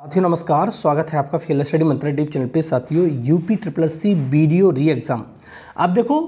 साथियों नमस्कार स्वागत है आपका फेल स्टडी मंत्री डीप चैनल पे साथियों UP triple C B D O reexam आप देखो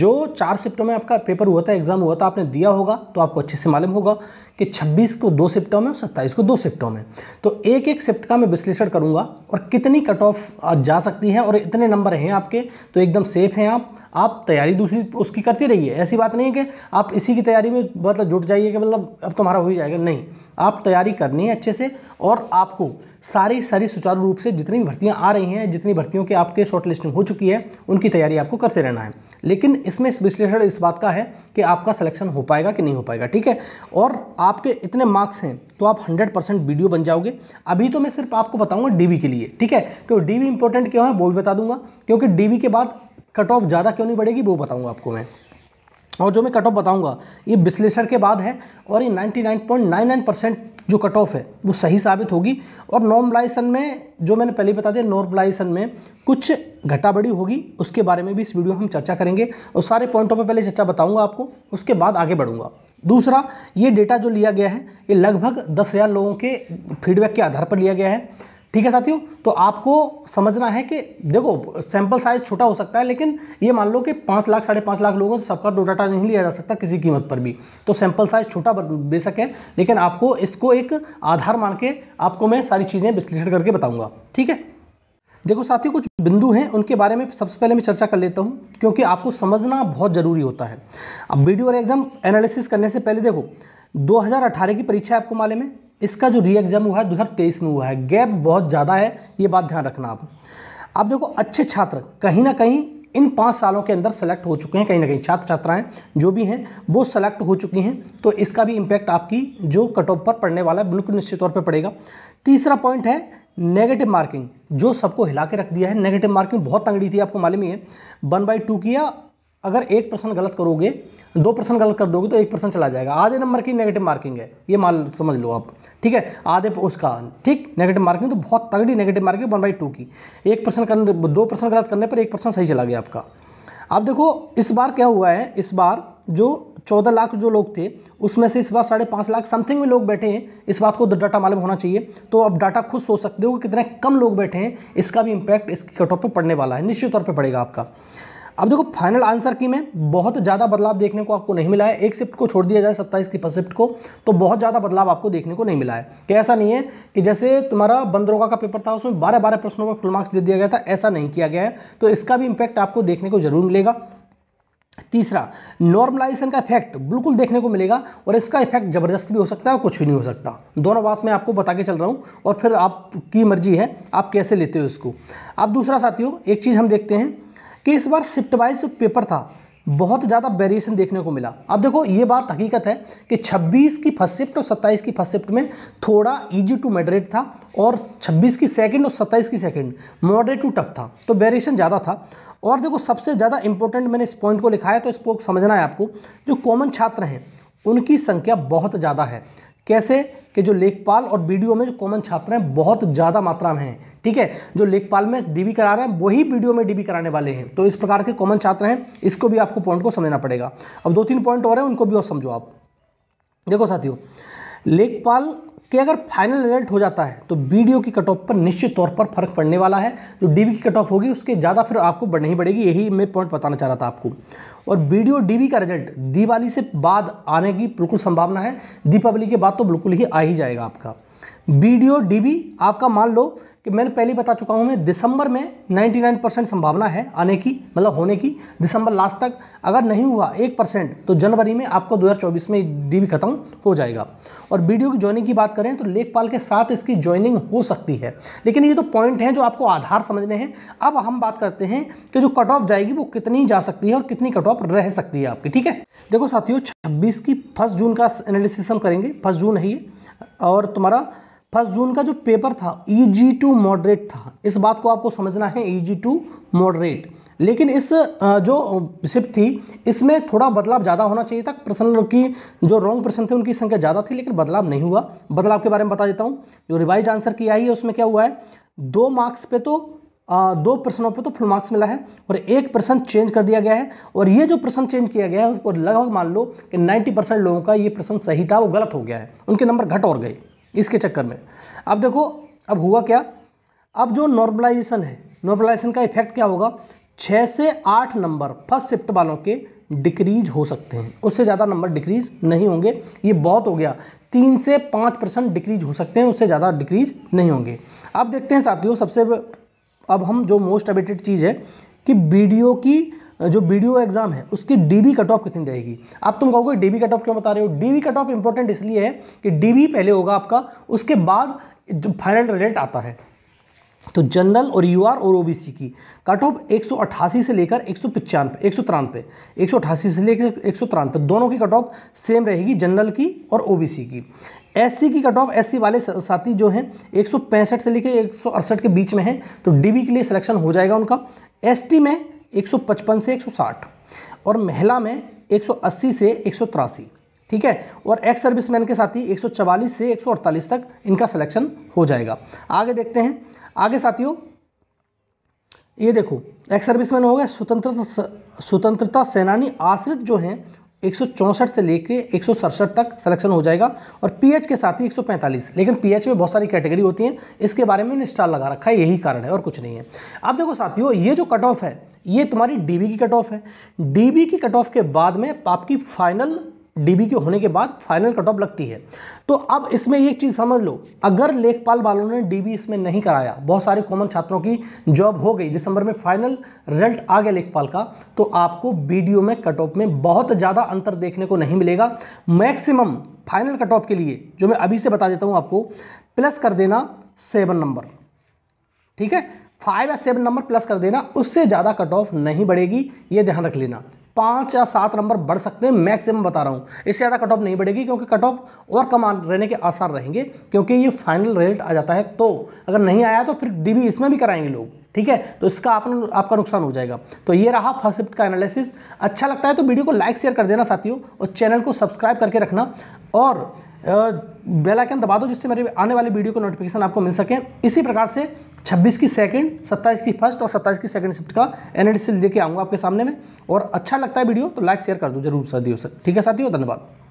जो चार शिफ्टों में आपका पेपर हुआ था एग्ज़ाम हुआ था आपने दिया होगा तो आपको अच्छे से मालूम होगा कि 26 को दो शिफ्टों में और सत्ताईस को दो शिफ्टों में तो एक एक शिफ्ट का मैं विश्लेषण करूंगा और कितनी कट ऑफ जा सकती है और इतने नंबर हैं आपके तो एकदम सेफ हैं आप आप तैयारी दूसरी उसकी करती रहिए ऐसी बात नहीं है कि आप इसी की तैयारी में मतलब जुट जाइए कि मतलब अब तुम्हारा हो ही जाएगा नहीं आप तैयारी करनी है अच्छे से और आपको सारी सारी सुचारू रूप से जितनी भी भर्तियाँ आ रही हैं जितनी भर्तियों के आपके शॉर्ट लिस्टिंग हो चुकी है उनकी तैयारी आपको करते रहना है लेकिन इसमें विश्लेषण इस बात का है कि आपका सिलेक्शन हो पाएगा कि नहीं हो पाएगा ठीक है और आपके इतने मार्क्स हैं तो आप 100 परसेंट वीडियो बन जाओगे अभी तो मैं सिर्फ आपको बताऊंगा डीवी के लिए ठीक है क्योंकि डीवी इंपॉर्टेंट क्यों है वो भी बता दूंगा क्योंकि डीवी के बाद कट ऑफ ज़्यादा क्यों नहीं बढ़ेगी वो बताऊँगा आपको मैं और जो मैं कट ऑफ बताऊंगा ये विश्लेषण के बाद है और ये नाइन्टी परसेंट जो कट ऑफ है वो सही साबित होगी और नॉर्मलाइजेशन में जो मैंने पहले बता दिया नॉर्मलाइजेशन में कुछ घटाबड़ी होगी उसके बारे में भी इस वीडियो में हम चर्चा करेंगे और सारे पॉइंटों पर पहले चर्चा बताऊंगा आपको उसके बाद आगे बढ़ूंगा दूसरा ये डेटा जो लिया गया है ये लगभग दस हज़ार लोगों के फीडबैक के आधार पर लिया गया है ठीक है साथियों तो आपको समझना है कि देखो सैंपल साइज छोटा हो सकता है लेकिन ये मान लो कि पाँच लाख साढ़े पाँच लाख लोगों तो सबका डाटा तो नहीं लिया जा सकता किसी कीमत पर भी तो सैंपल साइज छोटा बेशक है लेकिन आपको इसको एक आधार मान के आपको मैं सारी चीज़ें विश्लेषण करके बताऊँगा ठीक है देखो साथियों कुछ बिंदु हैं उनके बारे में सबसे पहले मैं चर्चा कर लेता हूँ क्योंकि आपको समझना बहुत ज़रूरी होता है अब वीडियो और एग्जाम एनालिसिस करने से पहले देखो 2018 की परीक्षा है आपको मालूम है इसका जो री एग्ज़ाम हुआ है दो में हुआ है गैप बहुत ज़्यादा है ये बात ध्यान रखना आप अब देखो अच्छे छात्र कहीं ना कहीं इन पाँच सालों के अंदर सेलेक्ट हो चुके हैं कहीं ना कहीं छात्र छात्राएं जो भी हैं वो सेलेक्ट हो चुकी हैं तो इसका भी इम्पैक्ट आपकी जो कट ऑफ पर पड़ने वाला है बिल्कुल निश्चित तौर पर पड़ेगा तीसरा पॉइंट है नेगेटिव मार्किंग जो सबको हिला के रख दिया है नेगेटिव मार्किंग बहुत तंगड़ी थी आपको मालूम ही है वन बाई टू किया अगर एक परसेंट गलत करोगे दो परसेंट गलत कर दोगे तो एक परसेंट चला जाएगा आधे नंबर की नेगेटिव मार्किंग है ये मान समझ लो आप ठीक है आधे उसका ठीक नेगेटिव मार्किंग तो बहुत तगड़ी negative marking one by two की एक परसेंट करने दो परसेंट गलत करने पर एक परसेंट सही चला गया आपका अब देखो इस बार क्या हुआ है इस बार जो चौदह लाख जो लोग थे उसमें से इस बार साढ़े पाँच लाख समथिंग में लोग बैठे हैं इस बात को डाटा मालूम होना चाहिए तो अब डाटा खुद सोच सकते हो कि कितने कम लोग बैठे हैं इसका भी इम्पैक्ट इसकी कट ऑफ पर पड़ने वाला है निश्चित तौर पर पड़ेगा आपका अब देखो फाइनल आंसर की में बहुत ज़्यादा बदलाव देखने को आपको नहीं मिला है एक शिफ्ट को छोड़ दिया जाए सत्ताईस की फर्स्ट शिफ्ट को तो बहुत ज़्यादा बदलाव आपको देखने को नहीं मिला है कि ऐसा नहीं है कि जैसे तुम्हारा बंदरोगा का पेपर था उसमें बारह बारह प्रश्नों पर फुल मार्क्स दे दिया गया था ऐसा नहीं किया गया है तो इसका भी इम्पैक्ट आपको देखने को जरूर मिलेगा तीसरा नॉर्मलाइजेशन का इफेक्ट बिल्कुल देखने को मिलेगा और इसका इफेक्ट ज़बरदस्त भी हो सकता है और कुछ भी नहीं हो सकता दोनों बात मैं आपको बता के चल रहा हूँ और फिर आपकी मर्जी है आप कैसे लेते हो इसको अब दूसरा साथियों एक चीज़ हम देखते हैं कि इस बार शिफ्ट वाइज जो पेपर था बहुत ज़्यादा वेरिएशन देखने को मिला अब देखो ये बात हकीकत है कि 26 की फर्स्ट शिफ्ट और 27 की फर्स्ट शिफ्ट में थोड़ा इजी टू मॉडरेट था और 26 की सेकंड और 27 की सेकंड मॉडरेट टू टफ था तो वेरिएशन ज़्यादा था और देखो सबसे ज़्यादा इंपॉर्टेंट मैंने इस पॉइंट को लिखा है तो इसको समझना है आपको जो कॉमन छात्र हैं उनकी संख्या बहुत ज़्यादा है कैसे कि जो लेखपाल और बी में जो कॉमन छात्र हैं बहुत ज़्यादा मात्रा में हैं ठीक है जो लेखपाल में डीबी करा रहे हैं वही वीडियो में डीबी कराने वाले हैं तो इस प्रकार के कॉमन छात्र हैं इसको भी आपको पॉइंट को समझना पड़ेगा अब दो तीन पॉइंट और हैं उनको भी और समझो आप देखो साथियों लेखपाल कि अगर फाइनल रिजल्ट हो जाता है तो बी की कट ऑफ पर निश्चित तौर पर फर्क पड़ने वाला है जो डी की कट ऑफ होगी उसके ज़्यादा फिर आपको बढ़नी बढ़ेगी यही मैं पॉइंट बताना चाह रहा था आपको और बी डी का रिजल्ट दिवाली से बाद आने की बिल्कुल संभावना है दीपावली के बाद तो बिल्कुल ही आ ही जाएगा आपका बी डी आपका मान लो कि मैंने पहले बता चुका हूँ मैं दिसंबर में 99 परसेंट संभावना है आने की मतलब होने की दिसंबर लास्ट तक अगर नहीं हुआ एक परसेंट तो जनवरी में आपको 2024 में डीबी खत्म हो जाएगा और वीडियो की ज्वाइनिंग की बात करें तो लेखपाल के साथ इसकी ज्वाइनिंग हो सकती है लेकिन ये तो पॉइंट हैं जो आपको आधार समझने हैं अब हम बात करते हैं कि जो कट ऑफ जाएगी वो कितनी जा सकती है और कितनी कट ऑफ रह सकती है आपकी ठीक है देखो साथियों छब्बीस की फर्स्ट जून का एनालिसिस हम करेंगे फर्स्ट जून है ये और तुम्हारा फर्स्ट जून का जो पेपर था E e G two moderate था इस बात को आपको समझना है E e G two moderate लेकिन इस जो सिप थी इसमें थोड़ा बदलाव ज़्यादा होना चाहिए था प्रश्न की जो रॉन्ग प्रश्न थे उनकी संख्या ज़्यादा थी लेकिन बदलाव नहीं हुआ बदलाव के बारे में बता देता हूँ जो रिवाइज आंसर किया है उसमें क्या हुआ है दो मार्क्स पे तो दो प्रश्नों पे तो फुल मार्क्स मिला है और एक प्रश्न चेंज कर दिया गया है और ये जो प्रश्न चेंज किया गया है उसको लगभग मान लो कि 90 परसेंट लोगों का ये प्रश्न सही था वो गलत हो गया है उनके नंबर घट और गए इसके चक्कर में अब देखो अब हुआ क्या अब जो नॉर्मलाइजेशन है नॉर्मलाइजेशन का इफेक्ट क्या होगा छः से आठ नंबर फर्स्ट शिफ्ट वालों के डिक्रीज हो सकते हैं उससे ज़्यादा नंबर डिक्रीज नहीं होंगे ये बहुत हो गया तीन से पाँच परसेंट डिक्रीज हो सकते हैं उससे ज़्यादा डिक्रीज नहीं होंगे अब देखते हैं साथियों सबसे अब हम जो मोस्ट अवेटेड चीज़ है कि वीडियो की जो बी एग्ज़ाम है उसकी डी कट ऑफ कितनी रहेगी आप तुम कहोगे डी कट ऑफ क्यों बता रहे हो डी कट ऑफ इंपॉर्टेंट इसलिए है कि डी पहले होगा आपका उसके बाद जो फाइनल रिजल्ट आता है तो जनरल और यूआर और ओबीसी की कट ऑफ एक से लेकर एक सौ पचानवे एक सौ तिरानवे एक सौ अट्ठासी से लेकर एक सौ तिरानवे दोनों की कट ऑफ सेम रहेगी जनरल की और ओबीसी की एससी की कट ऑफ एससी वाले साथी जो हैं एक से लेकर एक के बीच में हैं तो डीबी के लिए सिलेक्शन हो जाएगा उनका एसटी में 155 से 160 और महिला में 180 से एक ठीक है और एक्स सर्विसमैन के साथ ही 144 से 148 तक इनका सिलेक्शन हो जाएगा आगे देखते हैं आगे साथियों ये देखो एक्स सर्विसमैन हो गए स्वतंत्रता स्वतंत्रता सेनानी आश्रित जो हैं एक से लेके एक तक सिलेक्शन हो जाएगा और पीएच के साथ ही 145 लेकिन पीएच में बहुत सारी कैटेगरी होती हैं इसके बारे में स्टार लगा रखा है यही कारण है और कुछ नहीं है अब देखो साथियों ये जो कट ऑफ है ये तुम्हारी डीबी की कट ऑफ है डीबी की कट ऑफ के बाद में आपकी फाइनल डीबी के होने के बाद फाइनल कट ऑफ लगती है तो अब इसमें एक चीज़ समझ लो अगर लेखपाल वालों ने डीबी इसमें नहीं कराया बहुत सारे कॉमन छात्रों की जॉब हो गई दिसंबर में फाइनल रिजल्ट आ गया लेखपाल का तो आपको बीडीओ में कट ऑफ में बहुत ज़्यादा अंतर देखने को नहीं मिलेगा मैक्सिमम फाइनल कट ऑफ के लिए जो मैं अभी से बता देता हूँ आपको प्लस कर देना सेवन नंबर ठीक है फाइव या सेवन नंबर प्लस कर देना उससे ज़्यादा कट ऑफ नहीं बढ़ेगी ये ध्यान रख लेना पाँच या सात नंबर बढ़ सकते हैं मैक्सिमम बता रहा हूँ इससे ज़्यादा कट ऑफ नहीं बढ़ेगी क्योंकि कट ऑफ और कम रहने के आसार रहेंगे क्योंकि ये फाइनल रिजल्ट आ जाता है तो अगर नहीं आया तो फिर डीबी इसमें भी कराएंगे लोग ठीक है तो इसका आप आपका नुकसान हो जाएगा तो ये रहा फर्स्ट शिफ्ट का एनालिसिस अच्छा लगता है तो वीडियो को लाइक शेयर कर देना साथियों और चैनल को सब्सक्राइब करके रखना और बेल आइकन दबा दो जिससे मेरे आने वाली वीडियो को नोटिफिकेशन आपको मिल सके इसी प्रकार से 26 की सेकंड 27 की फर्स्ट और 27 की सेकंड शिफ्ट का एनालिसिस लेके आऊँगा आपके सामने में और अच्छा लगता है वीडियो तो लाइक शेयर कर दो जरूर साथियों सर ठीक है साथियों धन्यवाद